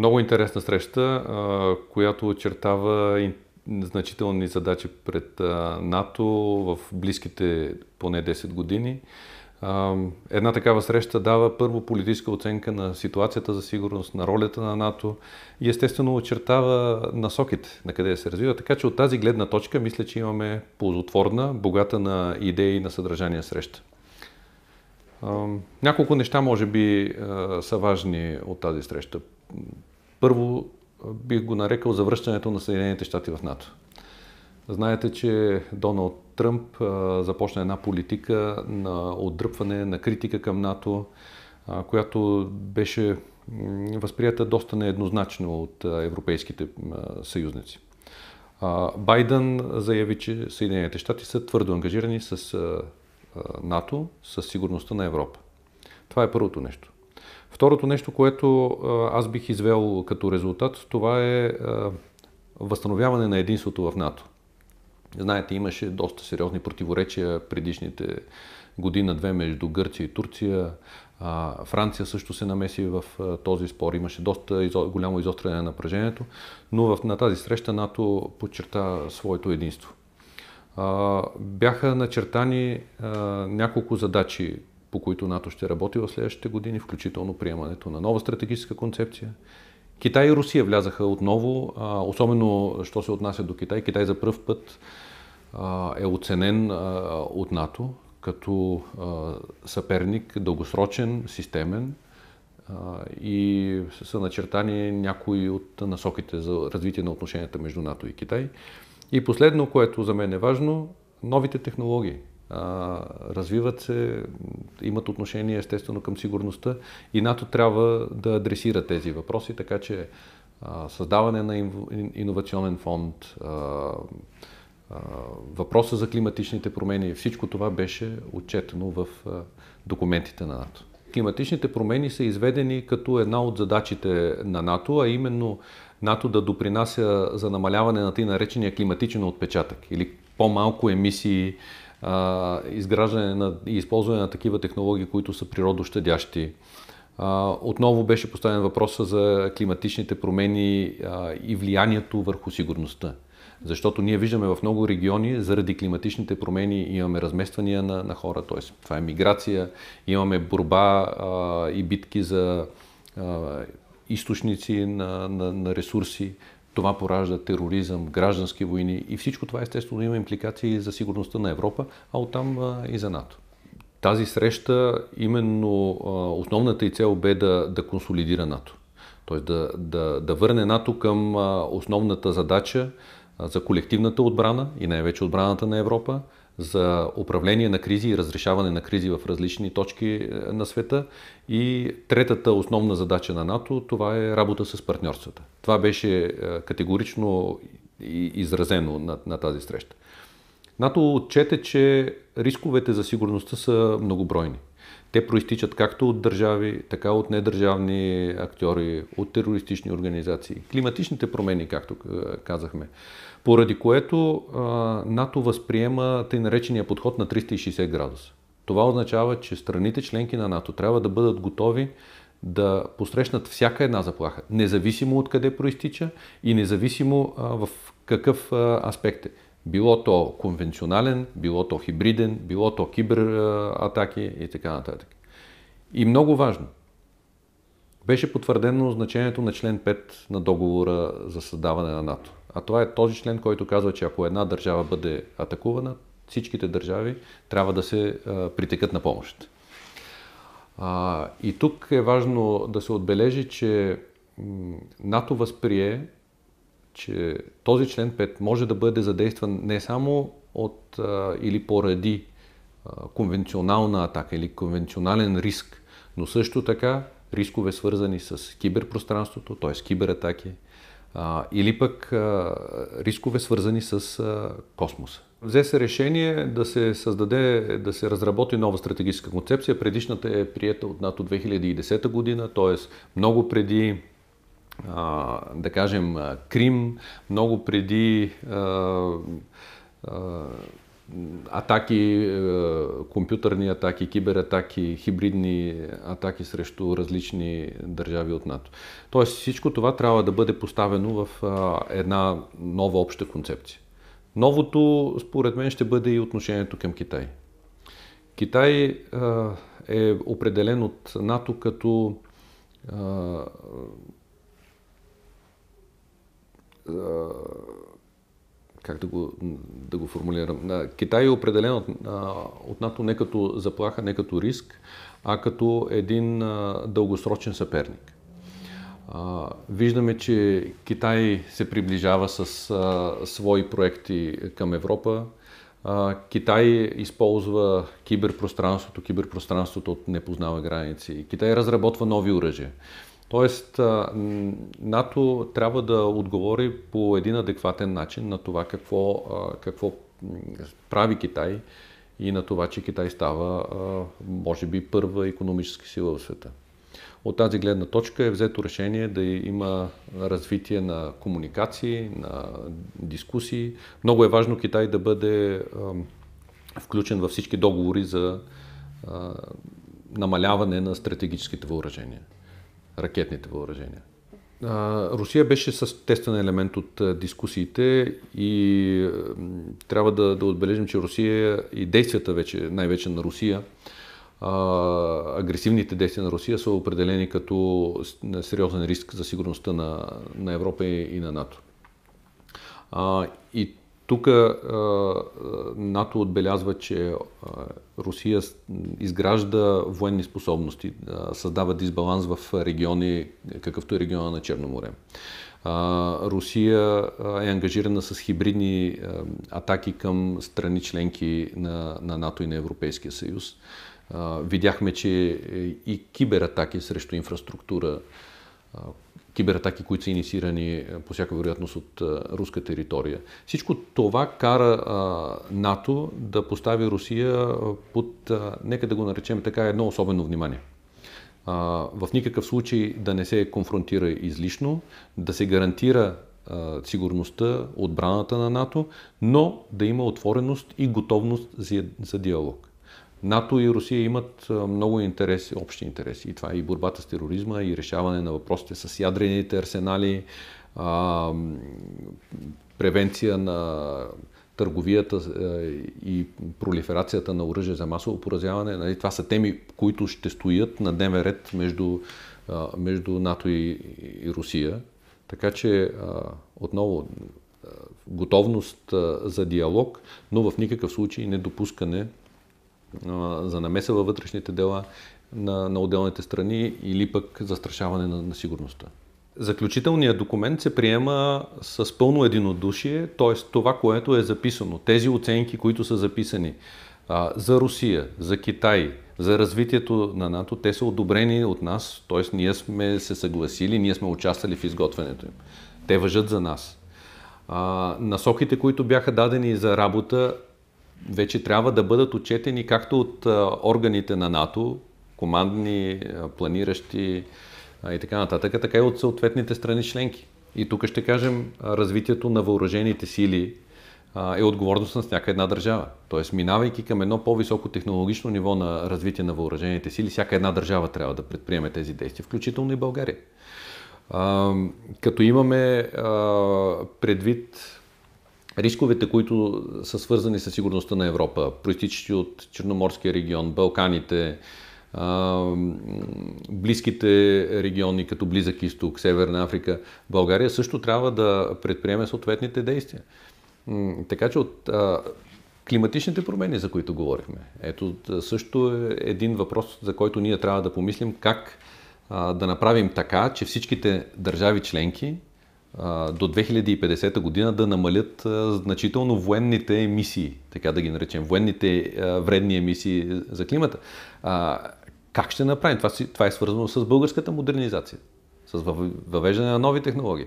Много интересна среща, която очертава значителни задачи пред НАТО в близките поне 10 години. Една такава среща дава първо политическа оценка на ситуацията за сигурност, на ролята на НАТО и естествено очертава насоките на къде се развива. Така че от тази гледна точка мисля, че имаме ползотворна, богата на идеи и на съдържание среща. Няколко неща може би са важни от тази среща. Първо бих го нарекал завръщането на Съединените щати в НАТО. Знаете, че Доналд Тръмп започна една политика на отдръпване, на критика към НАТО, която беше възприята доста нееднозначно от европейските съюзници. Байден заяви, че Съединените щати са твърдо ангажирани с НАТО, с сигурността на Европа. Това е първото нещо. Второто нещо, което аз бих извел като резултат, това е възстановяване на единството в НАТО. Знаете, имаше доста сериозни противоречия предишните година-две между Гърция и Турция. Франция също се намеси в този спор. Имаше доста голямо изостряне на напрежението, но на тази среща НАТО подчерта своето единство. Бяха начертани няколко задачи по които НАТО ще работи в следващите години, включително приемането на нова стратегическа концепция. Китай и Русия влязаха отново, особено що се отнася до Китай. Китай за първ път е оценен от НАТО като съперник, дългосрочен, системен и са начертани някои от насоките за развитие на отношенията между НАТО и Китай. И последно, което за мен е важно, новите технологии развиват се, имат отношение естествено към сигурността и НАТО трябва да адресира тези въпроси, така че създаване на иновационен фонд, въпроса за климатичните промени, всичко това беше отчетено в документите на НАТО. Климатичните промени са изведени като една от задачите на НАТО, а именно НАТО да допринася за намаляване на тъй наречения климатичен отпечатък или по-малко емисии а, изграждане на, и използване на такива технологии, които са природощадящи. А, отново беше поставен въпроса за климатичните промени а, и влиянието върху сигурността. Защото ние виждаме в много региони, заради климатичните промени имаме размествания на, на хора, т.е. това е миграция, имаме борба а, и битки за източници на, на, на ресурси, това поражда тероризъм, граждански войни и всичко това естествено има импликации за сигурността на Европа, а оттам и за НАТО. Тази среща, именно основната и цел бе да, да консолидира НАТО. Тоест да, да, да върне НАТО към основната задача за колективната отбрана и най-вече отбраната на Европа, за управление на кризи и разрешаване на кризи в различни точки е, на света. И третата основна задача на НАТО това е работа с партньорствата. Това беше е, категорично изразено на, на тази среща. НАТО отчете, че рисковете за сигурността са многобройни. Те проистичат както от държави, така от недържавни актьори, от терористични организации. Климатичните промени, както е, казахме. Поради което НАТО възприема тъй наречения подход на 360 градуса. Това означава, че страните членки на НАТО трябва да бъдат готови да посрещнат всяка една заплаха, независимо от къде проистича и независимо в какъв аспект е било то конвенционален, било то хибриден, било то кибератаки и така нататък. И много важно, беше потвърдено значението на член 5 на договора за създаване на НАТО. А това е този член, който казва, че ако една държава бъде атакувана, всичките държави трябва да се а, притекат на помощ. А, и тук е важно да се отбележи, че НАТО възприе че този член 5 може да бъде задействан не само от а, или поради а, конвенционална атака или конвенционален риск, но също така рискове свързани с киберпространството, т.е. кибератаки, а, или пък а, рискове свързани с а, космоса. Взе се решение да се създаде, да се разработи нова стратегическа концепция. Предишната е приета от НАТО 2010 година, т.е. много преди да кажем, Крим, много преди атаки, компютърни атаки, кибератаки, хибридни атаки срещу различни държави от НАТО. Тоест всичко това трябва да бъде поставено в една нова обща концепция. Новото, според мен, ще бъде и отношението към Китай. Китай е определен от НАТО като как да го, да го формулирам. Китай е определен от, от НАТО не като заплаха, не като риск, а като един дългосрочен съперник. Виждаме, че Китай се приближава с свои проекти към Европа. Китай използва киберпространството. Киберпространството от непознава граници. Китай разработва нови оръжия. Тоест, НАТО трябва да отговори по един адекватен начин на това какво, какво прави Китай и на това, че Китай става, може би, първа економическа сила в света. От тази гледна точка е взето решение да има развитие на комуникации, на дискусии. Много е важно Китай да бъде включен във всички договори за намаляване на стратегическите въоръжения ракетните въоръжения. Русия беше с тестен елемент от дискусиите и трябва да, да отбележим, че Русия и действията вече, най-вече на Русия, агресивните действия на Русия са определени като сериозен риск за сигурността на, на Европа и на НАТО. и тук НАТО отбелязва, че Русия изгражда военни способности, създава дисбаланс в региони, какъвто е региона на Черно море. Русия е ангажирана с хибридни атаки към страни членки на, на НАТО и на Европейския съюз. Видяхме, че е, и кибератаки срещу инфраструктура, кибератаки, които са инициирани е, по всяка вероятност от е, руска територия. Всичко това кара НАТО да постави Русия под, нека да го наречем така, едно особено внимание. В никакъв случай да не се конфронтира излишно, да се гарантира сигурността, отбраната на НАТО, но да има отвореност и готовност за диалог. НАТО и Русия имат много интереси, общи интереси. И това е и борбата с тероризма, и решаване на въпросите с ядрените арсенали, а, превенция на търговията и пролиферацията на оръжие за масово поразяване. Нали, това са теми, които ще стоят на дневен ред между, между НАТО и, и Русия. Така че, отново, готовност за диалог, но в никакъв случай не допускане за намеса във вътрешните дела на, на отделните страни или пък застрашаване на, на сигурността. Заключителният документ се приема с пълно единодушие, т.е. това, което е записано, тези оценки, които са записани а, за Русия, за Китай, за развитието на НАТО, те са одобрени от нас, т.е. ние сме се съгласили, ние сме участвали в изготвянето им. Те въжат за нас. А, насоките, които бяха дадени за работа, вече трябва да бъдат отчетени както от органите на НАТО, командни, планиращи и така нататък, така и от съответните страни членки. И тук ще кажем, развитието на въоръжените сили е отговорност на всяка една държава. Тоест, минавайки към едно по-високо технологично ниво на развитие на въоръжените сили, всяка една държава трябва да предприеме тези действия, включително и България. Като имаме предвид Рисковете, които са свързани с сигурността на Европа, проистичащи от Черноморския регион, Балканите, близките региони, като Близък изток, Северна Африка, България също трябва да предприеме съответните действия. Така че от климатичните промени, за които говорихме, ето също е един въпрос, за който ние трябва да помислим как да направим така, че всичките държави членки до 2050 година да намалят значително военните емисии, така да ги наречем, военните вредни емисии за климата. Как ще направим? Това, е свързано с българската модернизация, с въвеждане на нови технологии.